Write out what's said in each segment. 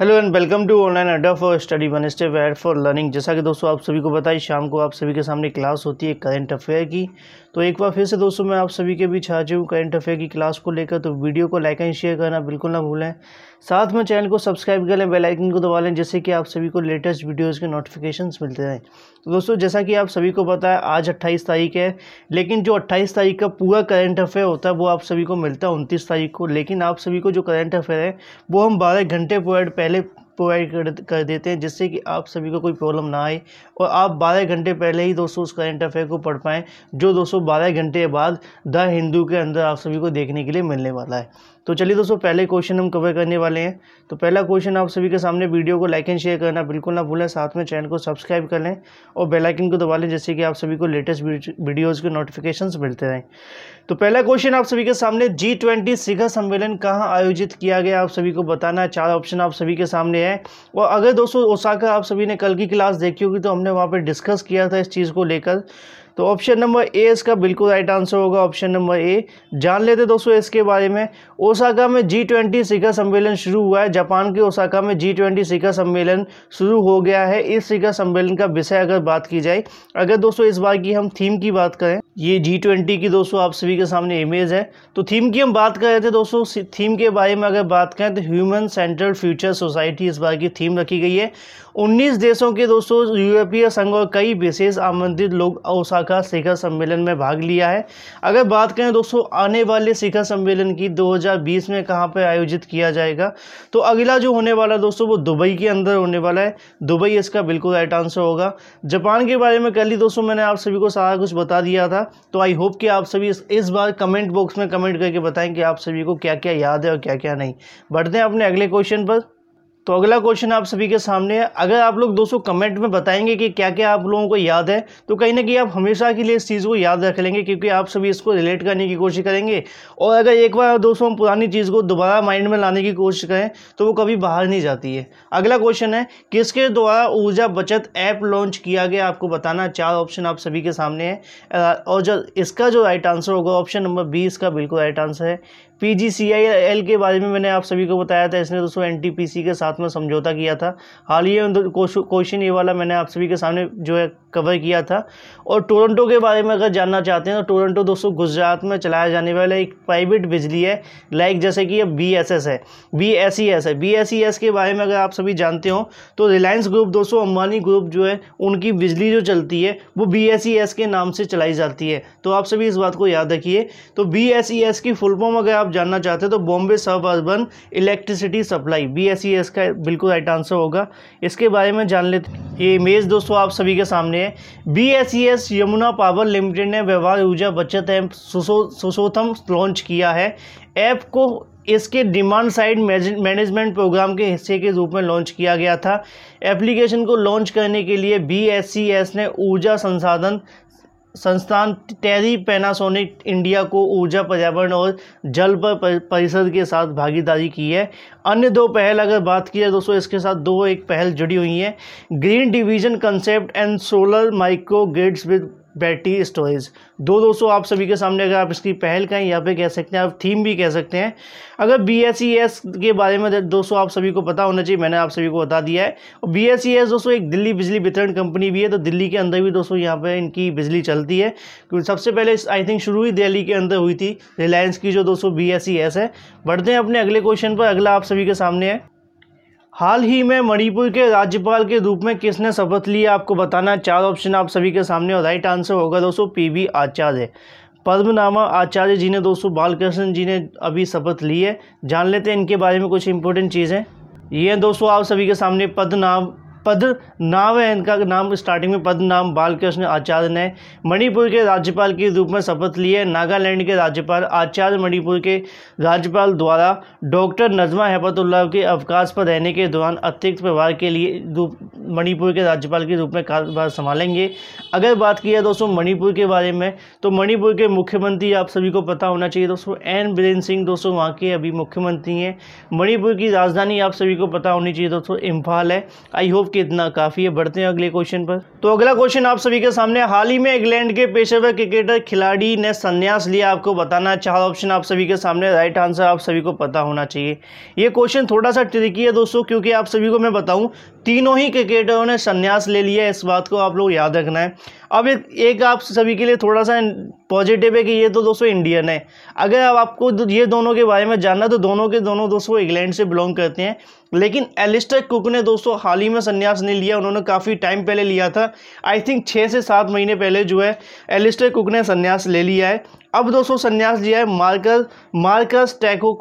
hello and welcome to online Adda for study one step ahead for learning जैसा कि दोस्तों आप सभी को बताइए शाम को आप सभी के सामने क्लास होती है करंट अफेयर की तो एक बार फिर से दोस्तों मैं आप सभी के बीच हाजिर हूँ करंट अफेयर की क्लास को लेकर तो वीडियो को लाइक एंड शेयर करना बिल्कुल ना भूलें साथ में चैनल को सब्सक्राइब कर लें बेलाइकन को दबा लें जिससे कि आप सभी को लेटेस्ट वीडियोस के नोटिफिकेशंस मिलते रहें तो दोस्तों जैसा कि आप सभी को पता है आज 28 तारीख है लेकिन जो 28 तारीख का पूरा करंट अफेयर होता है वो आप सभी को मिलता है उनतीस तारीख को लेकिन आप सभी को जो करंट अफेयर है वो हम बारह घंटे पहले प्रोवाइड कर कर देते हैं जिससे कि आप सभी को कोई प्रॉब्लम ना आए और आप 12 घंटे पहले ही दोस्तों उस करंट अफेयर को पढ़ पाएँ जो दोस्तों 12 घंटे बाद द हिंदू के अंदर आप सभी को देखने के लिए मिलने वाला है तो चलिए दोस्तों पहले क्वेश्चन हम कवर करने वाले हैं तो पहला क्वेश्चन आप सभी के सामने वीडियो को लाइक एंड शेयर करना बिल्कुल ना भूलें साथ में चैनल को सब्सक्राइब कर लें और बेल आइकन को दबा लें जैसे कि आप सभी को लेटेस्ट वीडियोज़ के नोटिफिकेशन मिलते रहें तो पहला क्वेश्चन आप सभी के सामने जी ट्वेंटी शिखर सम्मेलन कहाँ आयोजित किया गया आप सभी को बताना है चार ऑप्शन आप सभी के सामने है और अगर दोस्तों ओसाका आप सभी ने कल की क्लास देखी होगी तो हमने वहाँ पर डिस्कस किया था इस चीज़ को लेकर तो ऑप्शन नंबर ए इसका बिल्कुल राइट आंसर होगा ऑप्शन नंबर ए जान लेते दोस्तों इसके बारे में ओसाका में जी ट्वेंटी शिखर सम्मेलन शुरू हुआ है जापान के ओसाका में जी ट्वेंटी शिखर सम्मेलन शुरू हो गया है इस शिखर सम्मेलन का विषय अगर बात की जाए अगर दोस्तों इस बार की हम थीम की बात करें ये जी ट्वेंटी की दोस्तों आप सभी के सामने इमेज है तो थीम की हम बात कर रहे थे दोस्तों थीम के बारे में अगर बात करें तो ह्यूमन सेंट्रल फ्यूचर सोसाइटी इस बार की थीम रखी गई है 19 देशों के दोस्तों यूरोपीय संघ और कई विशेष आमंत्रित लोग ओसाका शिखर सम्मेलन में भाग लिया है अगर बात करें दोस्तों आने वाले शिखर सम्मेलन की 2020 में कहाँ पर आयोजित किया जाएगा तो अगला जो होने वाला दोस्तों वो दुबई के अंदर होने वाला है दुबई इसका बिल्कुल राइट आंसर होगा जापान के बारे में कल ही दोस्तों मैंने आप सभी को सारा कुछ बता दिया था तो आई होप कि आप सभी इस बार कमेंट बॉक्स में कमेंट करके बताएं कि आप सभी को क्या क्या याद है और क्या क्या नहीं बढ़ते हैं अपने अगले क्वेश्चन पर तो अगला क्वेश्चन आप सभी के सामने है अगर आप लोग दोस्तों कमेंट में बताएंगे कि क्या क्या आप लोगों को याद है तो कहीं ना कहीं आप हमेशा के लिए इस चीज़ को याद रख लेंगे क्योंकि आप सभी इसको रिलेट करने की कोशिश करेंगे और अगर एक बार दोस्तों हम पुरानी चीज़ को दोबारा माइंड में लाने की कोशिश करें तो वो कभी बाहर नहीं जाती है अगला क्वेश्चन है किसके द्वारा ऊर्जा बचत ऐप लॉन्च किया गया आपको बताना चार ऑप्शन आप सभी के सामने है और जो इसका जो राइट आंसर होगा ऑप्शन नंबर बी इसका बिल्कुल राइट आंसर है P G C I L के बारे में मैंने आप सभी को बताया था इसने दोस्तों एन टी पी सी के साथ में समझौता किया था हाल ही में क्वेश्चन ये वाला मैंने आप सभी के सामने जो है कवर किया था और टोरंटो के बारे में अगर जानना चाहते हैं तो टोरंटो दोस्तों गुजरात में चलाया जाने वाला एक प्राइवेट बिजली है लाइक जैसे कि अब बी एस एस है बी एस एस है बी एस एस के बारे में अगर आप सभी जानते हो तो रिलायंस ग्रुप दोस्तों अंबानी ग्रुप जो है उनकी बिजली जो चलती है वो बी एस एस के नाम से चलाई जाती है तो आप सभी इस बात को याद रखिए तो बी एस एस की फुल फॉर्म अगर आप आप जानना चाहते हैं तो बॉम्बे सब अर्बन इलेक्ट्रिसिटी सप्लाई बी का बिल्कुल राइट आंसर होगा इसके बारे में जान लेते ये इमेज दोस्तों आप सभी के सामने है B e Yamuna power limited ने व्यवहार ऊर्जा बचत एम सुशोथम लॉन्च किया है ऐप को इसके डिमांड साइड मैनेजमेंट प्रोग्राम के हिस्से के रूप में लॉन्च किया गया था एप्लीकेशन को लॉन्च करने के लिए बी e ने ऊर्जा संसाधन संस्थान टेरी पैनासोनिक इंडिया को ऊर्जा पर्यावरण और जल पर परिषद के साथ भागीदारी की है अन्य दो पहल अगर बात की जाए दोस्तों इसके साथ दो एक पहल जुड़ी हुई है green division concept and solar micro grids with battery storage दो दोस्तों आप सभी के सामने अगर आप इसकी पहल कहें या पे कह सकते हैं आप थीम भी कह सकते हैं अगर बी एस सी एस के बारे में दोस्तों आप सभी को पता होना चाहिए मैंने आप सभी को बता दिया है और बी एस सी एस दोस्तों एक दिल्ली बिजली वितरण कंपनी भी है तो दिल्ली के अंदर भी दोस्तों यहाँ पर इनकी बिजली चलती है क्योंकि सबसे पहले आई थिंक शुरू ही दिल्ली के अंदर हुई थी रिलायंस की जो दोस्तों बी एस सी एस है बढ़ते हैं अपने अगले क्वेश्चन पर अगला आप सभी के सामने है हाल ही में मणिपुर के राज्यपाल के रूप में किसने शपथ ली आपको बताना चार ऑप्शन आप सभी के सामने और राइट आंसर होगा दोस्तों पी वी आचार्य पद्मनामा आचार्य जी ने दोस्तों बालकृष्ण जी ने अभी शपथ ली है जान लेते हैं इनके बारे में कुछ इंपॉर्टेंट चीज़ें ये दोस्तों आप सभी के सामने पद्मनाम पद नाम है इनका नाम स्टार्टिंग में पद नाम बालकृष्ण आचार्य ने मणिपुर के राज्यपाल के रूप में शपथ ली है नागालैंड के राज्यपाल आचार्य मणिपुर के राज्यपाल द्वारा डॉक्टर नजमा हेपतुल्ला के अवकाश पर रहने के दौरान अतिरिक्त व्यवहार के लिए मणिपुर के राज्यपाल के रूप में कार्यभार संभालेंगे अगर बात की जाए दोस्तों मणिपुर के बारे में तो मणिपुर के मुख्यमंत्री आप सभी को पता होना चाहिए दोस्तों एन बीरेन सिंह दोस्तों वहाँ के अभी मुख्यमंत्री हैं मणिपुर की राजधानी आप सभी को पता होनी चाहिए दोस्तों इम्फाल है आई होप इतना काफ़ी है बढ़ते हैं अगले क्वेश्चन पर तो अगला क्वेश्चन आप सभी के सामने हाल ही में इंग्लैंड के पेशेवर क्रिकेटर खिलाड़ी ने संन्यास लिया आपको बताना चार ऑप्शन आप सभी के सामने राइट आंसर आप सभी को पता होना चाहिए ये क्वेश्चन थोड़ा सा ट्रिकी है दोस्तों क्योंकि आप सभी को मैं बताऊँ तीनों ही क्रिकेटरों ने संन्यास ले लिया है इस बात को आप लोग याद रखना है अब एक एक आप सभी के लिए थोड़ा सा पॉजिटिव है कि ये तो दोस्तों इंडियन है अगर अब आपको ये दोनों के बारे में जानना तो दोनों के दोनों दोस्तों इंग्लैंड से बिलोंग करते हैं लेकिन एलिस्टर कुक ने दोस्तों हाल ही में संन्यास नहीं लिया उन्होंने काफ़ी टाइम पहले लिया था आई थिंक छः से सात महीने पहले जो है एलिस्टर कुक ने संन्यास ले लिया है अब दोस्तों संन्यास लिया है मार्कस मार्कस टैको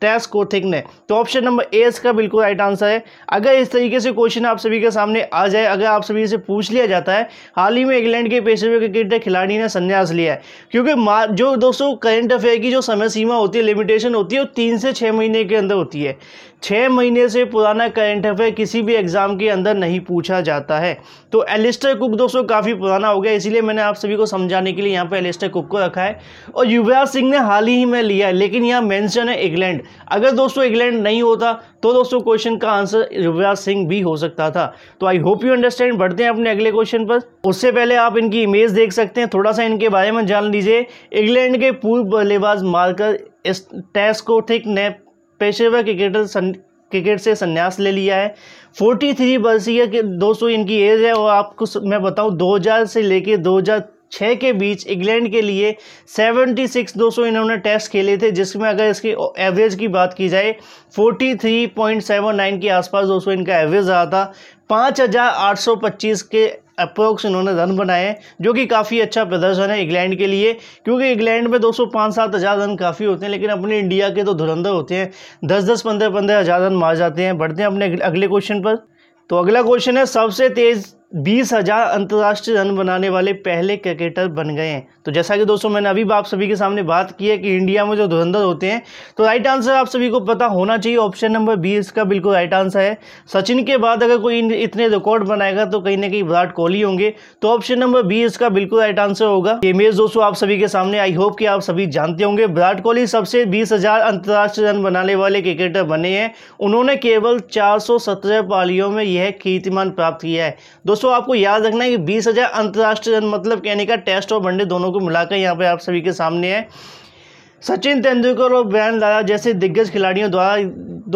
टेस्ट कोथिक ने तो ऑप्शन नंबर ए इसका बिल्कुल राइट आंसर है अगर इस तरीके से क्वेश्चन आप सभी के सामने आ जाए अगर आप सभी से पूछ लिया जाता है हाल ही में इंग्लैंड के पेशेवर क्रिकेट खिलाड़ी ने संन्यास लिया है क्योंकि जो दोस्तों करंट अफेयर की जो समय सीमा होती है लिमिटेशन होती है वो तीन से छः महीने के अंदर होती है छः महीने से पुराना करंट अफेयर किसी भी एग्ज़ाम के अंदर नहीं पूछा जाता है तो एलिस्टर कुक दोस्तों काफ़ी पुराना हो गया इसीलिए मैंने आप सभी को समझाने के लिए यहाँ पर एलिस्टर कुक को रखा है और युवराज सिंह ने हाल ही में लिया है लेकिन यहाँ मैंशन है इंग्लैंड अगर दोस्तों इंग्लैंड नहीं होता तो दोस्तों क्वेश्चन का आंसर युवराज सिंह भी हो सकता था तो आई होप यू अंडरस्टैंड बढ़ते हैं अपने अगले क्वेश्चन पर उससे पहले आप इनकी इमेज देख सकते हैं थोड़ा सा इनके बारे में जान लीजिए इंग्लैंड के पूर्व बल्लेबाज मार्कर टेस्कोथिक ने पेशेवर क्रिकेटर सन क्रिकेट से संन्यास ले लिया है 43 वर्षीय के दोस्तों इनकी एज है और आपको मैं बताऊं 2000 से लेके 2006 के बीच इंग्लैंड के लिए 76 दोस्तों इन्होंने टेस्ट खेले थे जिसमें अगर इसकी एवरेज की बात की जाए 43.79 के आसपास दोस्तों इनका एवरेज रहा था पाँच के अप्रोक्स इन्होंने रन बनाए जो कि काफ़ी अच्छा प्रदर्शन है इंग्लैंड के लिए क्योंकि इंग्लैंड में दो सौ पाँच सात हज़ार रन काफ़ी होते हैं लेकिन अपने इंडिया के तो धुरंधर होते हैं दस दस पंद्रह पंद्रह हज़ार रन मार जाते हैं बढ़ते हैं अपने अगले क्वेश्चन पर तो अगला क्वेश्चन है सबसे तेज़ बीस हज़ार अंतर्राष्ट्रीय रन बनाने वाले पहले क्रिकेटर बन गए हैं तो जैसा कि दोस्तों मैंने अभी आप सभी के सामने बात की है कि इंडिया में जो धुरंधर होते हैं तो राइट आंसर आप सभी को पता होना चाहिए ऑप्शन नंबर बी इसका बिल्कुल राइट आंसर है सचिन के बाद अगर कोई इतने रिकॉर्ड बनाएगा तो कहीं ना कहीं विराट कोहली होंगे तो ऑप्शन नंबर बी इसका बिल्कुल राइट आंसर होगा ये मेज दोस्तों आप सभी के सामने आई होप कि आप सभी जानते होंगे विराट कोहली सबसे बीस अंतर्राष्ट्रीय रन बनाने वाले क्रिकेटर बने हैं उन्होंने केवल चार पालियों में यह कीर्तिमान प्राप्त किया है दोस्तों आपको याद रखना है कि बीस हज़ार अंतर्राष्ट्रीय रन मतलब यानी का टेस्ट और वनडे दोनों को मिलाकर यहाँ पर आप सभी के सामने है सचिन तेंदुलकर और बयान दादा जैसे दिग्गज खिलाड़ियों द्वारा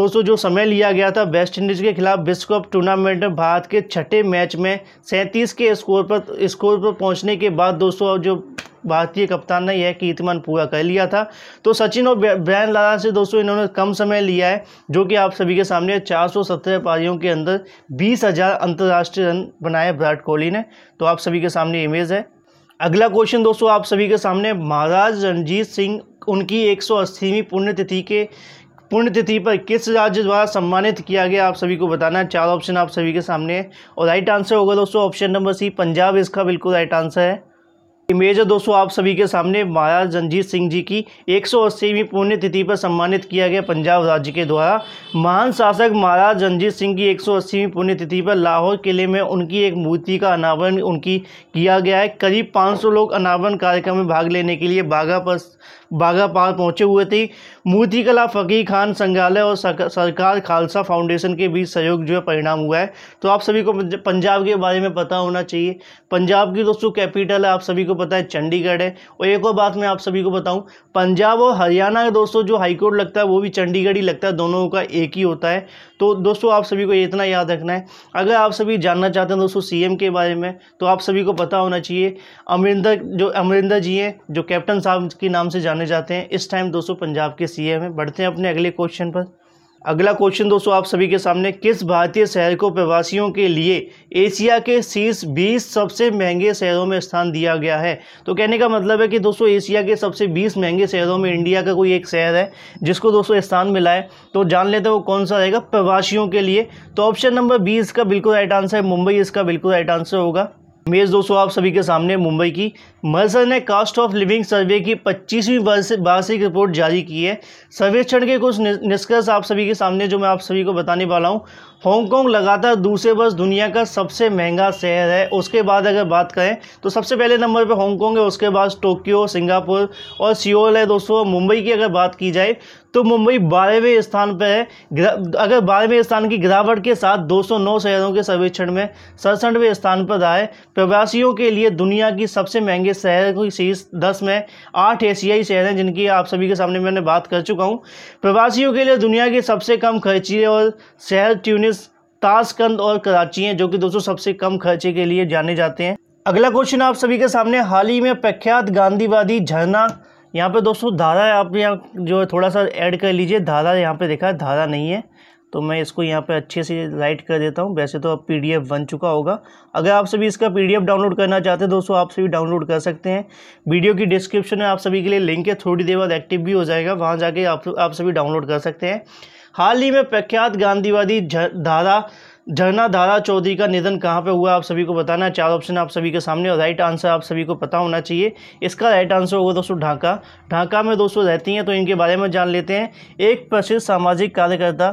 दोस्तों जो समय लिया गया था वेस्ट इंडीज़ के खिलाफ विश्व कप टूर्नामेंट में भारत के छठे मैच में सैंतीस के स्कोर पर स्कोर पर पहुंचने के बाद दोस्तों जो भारतीय कप्तान ने यह कीर्तिमान पूरा कर लिया था तो सचिन और ब्रायन लारा से दोस्तों इन्होंने कम समय लिया है जो कि आप सभी के सामने चार सौ सत्रह पारियों के अंदर बीस हज़ार अंतर्राष्ट्रीय रन बनाए विराट कोहली ने तो आप सभी के सामने इमेज है अगला क्वेश्चन दोस्तों आप सभी के सामने महाराज रणजीत सिंह उनकी एक सौ अस्सीवीं पुण्यतिथि के पुण्यतिथि पर किस राज्य द्वारा सम्मानित किया गया आप सभी को बताना है चार ऑप्शन आप सभी के सामने है और राइट आंसर होगा दोस्तों ऑप्शन नंबर सी पंजाब इसका बिल्कुल राइट आंसर है इमेज है दोस्तों आप सभी के सामने महाराज रंजीत सिंह जी की एक सौ अस्सीवीं पुण्यतिथि पर सम्मानित किया गया पंजाब राज्य के द्वारा महान शासक महाराज रंजीत सिंह की एक सौ अस्सीवीं पुण्यतिथि पर लाहौर किले में उनकी एक मूर्ति का अनावरण उनकी किया गया है करीब 500 लोग अनावरण कार्यक्रम में भाग लेने के लिए बाघा पर बाघा पार पहुंचे हुए थे मूर्ति कला फ़कीर खान संग्रहालय और सरकार खालसा फाउंडेशन के बीच सहयोग जो है परिणाम हुआ है तो आप सभी को पंजाब के बारे में पता होना चाहिए पंजाब की दोस्तों कैपिटल है आप सभी को पता है चंडीगढ़ है और एक और बात मैं आप सभी को बताऊं पंजाब और हरियाणा का दोस्तों जो हाईकोर्ट लगता है वो भी चंडीगढ़ ही लगता है दोनों का एक ही होता है तो दोस्तों आप सभी को ये इतना याद रखना है अगर आप सभी जानना चाहते हैं दोस्तों सीएम के बारे में तो आप सभी को पता होना चाहिए अमरिंदर जो अमरिंदर जी हैं जो कैप्टन साहब के नाम से जाने जाते हैं इस टाइम दोस्तों पंजाब के सीएम हैं बढ़ते हैं अपने अगले क्वेश्चन पर अगला क्वेश्चन दोस्तों आप सभी के सामने किस भारतीय शहर को प्रवासियों के लिए एशिया के शीर्ष 20 सबसे महंगे शहरों में स्थान दिया गया है तो कहने का मतलब है कि दोस्तों एशिया के सबसे 20 महंगे शहरों में इंडिया का कोई एक शहर है जिसको दोस्तों स्थान मिला है तो जान लेते हैं वो कौन सा रहेगा प्रवासियों के लिए तो ऑप्शन नंबर बी इसका बिल्कुल राइट आंसर है मुंबई इसका बिल्कुल राइट आंसर होगा मेज़ दोस्तों आप सभी के सामने मुंबई की मर्सर ने कास्ट ऑफ लिविंग सर्वे की 25वीं वार्षिक रिपोर्ट जारी की है सर्वेक्षण के कुछ निष्कर्ष आप सभी के सामने जो मैं आप सभी को बताने वाला हूँ हांगकॉन्ग लगातार दूसरे वर्ष दुनिया का सबसे महंगा शहर है उसके बाद अगर बात करें तो सबसे पहले नंबर पर हांगकांग है उसके बाद टोक्यो सिंगापुर और सियोल है दोस्तों मुंबई की अगर बात की जाए तो मुंबई बारहवें स्थान पर है अगर बारहवें स्थान की गिरावट के साथ 209 शहरों के सर्वेक्षण में सड़सठवें स्थान पर रहा है प्रवासियों के लिए दुनिया की सबसे महंगी के शहर की शीर्ष दस में आठ एशियाई शहर हैं जिनकी आप सभी के सामने मैंने बात कर चुका हूँ प्रवासियों के लिए दुनिया के सबसे कम खर्चीले और शहर ट्यूनिस ताशकंद और कराची हैं जो कि दोस्तों सबसे कम खर्चे के लिए जाने जाते हैं अगला क्वेश्चन आप सभी के सामने हाल ही में प्रख्यात गांधीवादी झरना यहाँ पे दोस्तों धारा आप यहाँ जो है थोड़ा सा ऐड कर लीजिए धारा यहाँ पे देखा है धारा नहीं है तो मैं इसको यहाँ पे अच्छे से राइट कर देता हूँ वैसे तो अब पी बन चुका होगा अगर आप सभी इसका पी डाउनलोड करना चाहते हैं दोस्तों आप सभी डाउनलोड कर सकते हैं वीडियो की डिस्क्रिप्शन में आप सभी के लिए लिंक है थोड़ी देर बाद एक्टिव भी हो जाएगा वहाँ जाके आप आप सभी डाउनलोड कर सकते हैं हाल ही में प्रख्यात गांधीवादी धारा झरना धारा चौधरी का निधन कहाँ पे हुआ आप सभी को बताना है चार ऑप्शन आप सभी के सामने और राइट आंसर आप सभी को पता होना चाहिए इसका राइट आंसर होगा दोस्तों ढाका ढाका में दोस्तों रहती हैं तो इनके बारे में जान लेते हैं एक प्रसिद्ध सामाजिक कार्यकर्ता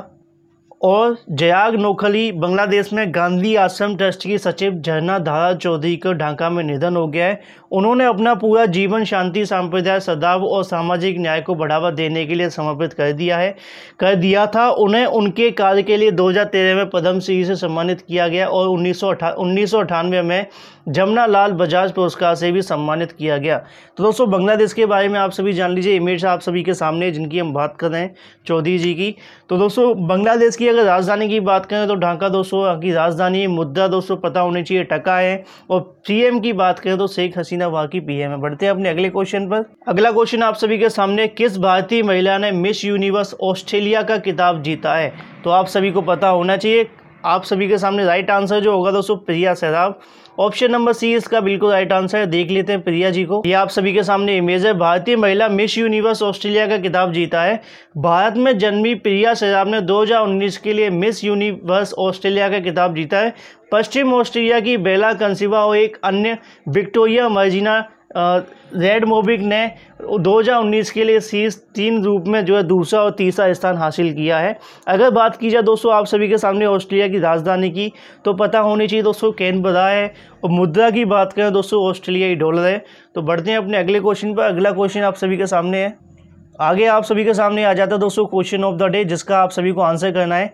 और जयाग नोखली बांग्लादेश में गांधी आश्रम ट्रस्ट की सचिव झरना धारा चौधरी का ढांका में निधन हो गया है उन्होंने अपना पूरा जीवन शांति सांप्रदाय सदाव और सामाजिक न्याय को बढ़ावा देने के लिए समर्पित कर दिया है कर दिया था उन्हें उनके कार्य के लिए 2013 में पद्मश्री से सम्मानित किया गया और उन्नीस सौ में जमुना लाल बजाज पुरस्कार से भी सम्मानित किया गया तो दोस्तों बांग्लादेश के बारे में आप सभी जान लीजिए इमेज आप सभी के सामने जिनकी हम बात कर रहे हैं चौधरी जी की तो दोस्तों बांग्लादेश की अगर राजधानी की बात करें तो ढाका दोस्तों की राजधानी मुद्दा दोस्तों पता होनी चाहिए टका है और पीएम की बात करें तो शेख हसीना वहाँ की पीएम है बढ़ते हैं अपने अगले क्वेश्चन पर अगला क्वेश्चन आप सभी के सामने किस भारतीय महिला ने मिस यूनिवर्स ऑस्ट्रेलिया का किताब जीता है तो आप सभी को पता होना चाहिए आप सभी के सामने राइट आंसर जो होगा दोस्तों प्रिया सहराब ऑप्शन नंबर सी इसका बिल्कुल राइट आंसर है देख लेते हैं प्रिया जी को ये आप सभी के सामने इमेज है भारतीय महिला मिस यूनिवर्स ऑस्ट्रेलिया का किताब जीता है भारत में जन्मी प्रिया शराब ने 2019 के लिए मिस यूनिवर्स ऑस्ट्रेलिया का किताब जीता है पश्चिम ऑस्ट्रेलिया की बेला कंसिवा और एक अन्य विक्टोरिया मर्जिना रेड मोबिक ने 2019 के लिए सीज तीन रूप में जो है दूसरा और तीसरा स्थान हासिल किया है अगर बात की जाए दोस्तों आप सभी के सामने ऑस्ट्रेलिया की राजधानी की तो पता होनी चाहिए दोस्तों बदा है और मुद्रा की बात करें दोस्तों ऑस्ट्रेलिया ही डॉलर है तो बढ़ते हैं अपने अगले क्वेश्चन पर अगला क्वेश्चन आप सभी के सामने है आगे आप सभी के सामने आ जाता है दोस्तों क्वेश्चन ऑफ द डे जिसका आप सभी को आंसर करना है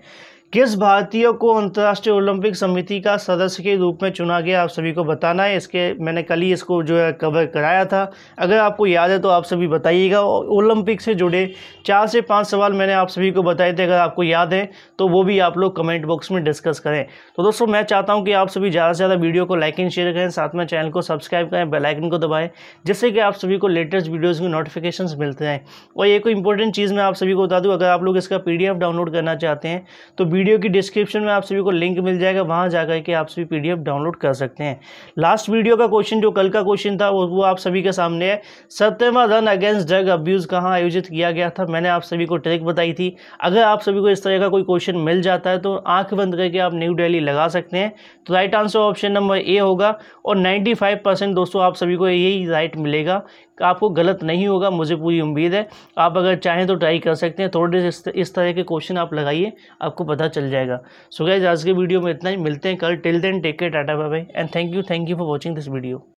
किस भारतीय को अंतर्राष्ट्रीय ओलंपिक समिति का सदस्य के रूप में चुना गया आप सभी को बताना है इसके मैंने कल ही इसको जो है कवर कराया था अगर आपको याद है तो आप सभी बताइएगा ओलंपिक से जुड़े चार से पाँच सवाल मैंने आप सभी को बताए थे अगर आपको याद है तो वो भी आप लोग कमेंट बॉक्स में डिस्कस करें तो दोस्तों मैं चाहता हूँ कि आप सभी ज़्यादा से ज़्यादा वीडियो को लाइक एंड शेयर करें साथ में चैनल को सब्सक्राइब करें बेलाइकन को दबाएँ जिससे कि आप सभी को लेटेस्ट वीडियोज़ की नोटिफिकेशन मिलते हैं और एक इंपॉर्टेंट चीज़ मैं आप सभी को बता दूँ अगर आप लोग इसका पी डाउनलोड करना चाहते हैं तो वीडियो की डिस्क्रिप्शन में आप सभी को लिंक मिल जाएगा वहाँ जा के आप सभी पीडीएफ डाउनलोड कर सकते हैं लास्ट वीडियो का क्वेश्चन जो कल का क्वेश्चन था वो, वो आप सभी के सामने है सत्यमा रन अगेंस्ट ड्रग अब्यूज़ कहाँ आयोजित किया गया था मैंने आप सभी को ट्रिक बताई थी अगर आप सभी को इस तरह का कोई क्वेश्चन मिल जाता है तो आंख बंद करके आप न्यू डेली लगा सकते हैं तो right answer option number A होगा और नाइन्टी दोस्तों आप सभी को यही राइट मिलेगा आपको गलत नहीं होगा मुझे पूरी उम्मीद है आप अगर चाहें तो ट्राई कर सकते हैं थोड़े इस तरह के क्वेश्चन आप लगाइए आपको पता चल जाएगा सो so गैज आज के वीडियो में इतना ही मिलते हैं कल till then take care tata bye bye and thank you thank you for watching this video